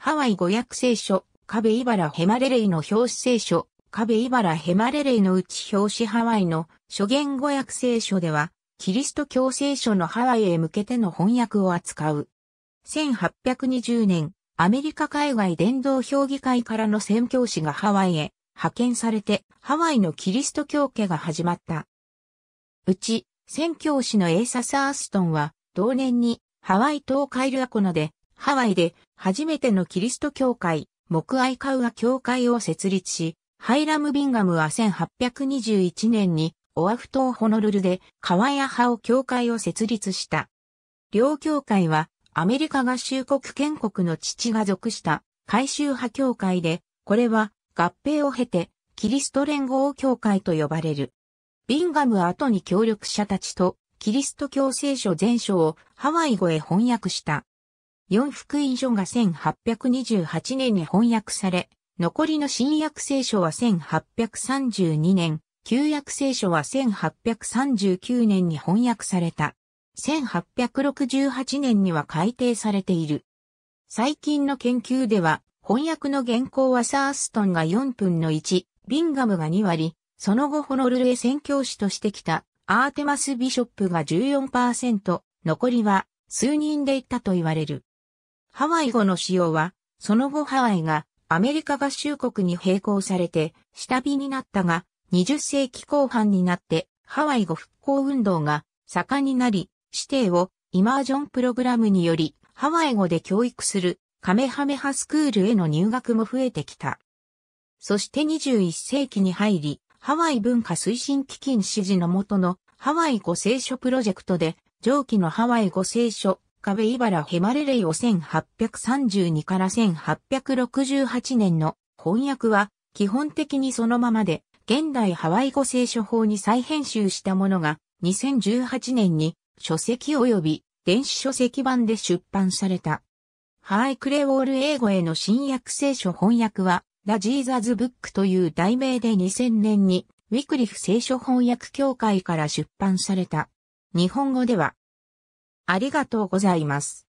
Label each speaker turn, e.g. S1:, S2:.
S1: ハワイ語訳聖書、壁ラヘマレレイの表紙聖書、壁ラヘマレレイのうち表紙ハワイの諸言語訳聖書では、キリスト教聖書のハワイへ向けての翻訳を扱う。1820年、アメリカ海外伝道評議会からの宣教師がハワイへ派遣されて、ハワイのキリスト教家が始まった。うち、宣教師のエーサス・アーストンは、同年にハワイ島カイルアコナでハワイで初めてのキリスト教会、木愛カウア教会を設立し、ハイラム・ビンガムは1821年にオアフ島ホノルルでカワヤハを教会を設立した。両教会はアメリカ合衆国建国の父が属した改宗派教会で、これは合併を経てキリスト連合教会と呼ばれる。ビンガムは後に協力者たちとキリスト教聖書全書をハワイ語へ翻訳した。四福音書が1828年に翻訳され、残りの新約聖書は1832年、旧約聖書は1839年に翻訳された。1868年には改訂されている。最近の研究では、翻訳の原稿はサーストンが4分の1、ビンガムが2割、その後ホノルルへ宣教師としてきたアーテマス・ビショップが14%、残りは数人で行ったと言われる。ハワイ語の使用は、その後ハワイがアメリカ合衆国に並行されて下火になったが、20世紀後半になってハワイ語復興運動が盛んになり、指定をイマージョンプログラムによりハワイ語で教育するカメハメハスクールへの入学も増えてきた。そして21世紀に入り、ハワイ文化推進基金指示のもとのハワイ語聖書プロジェクトで、上記のハワイ語聖書壁茨ヘマレレイを1832から1868年の翻訳は基本的にそのままで現代ハワイ語聖書法に再編集したものが2018年に書籍及び電子書籍版で出版された。ハワイクレオール英語への新約聖書翻訳はラジーザズブックという題名で2000年にウィクリフ聖書翻訳協会から出版された。日本語ではありがとうございます。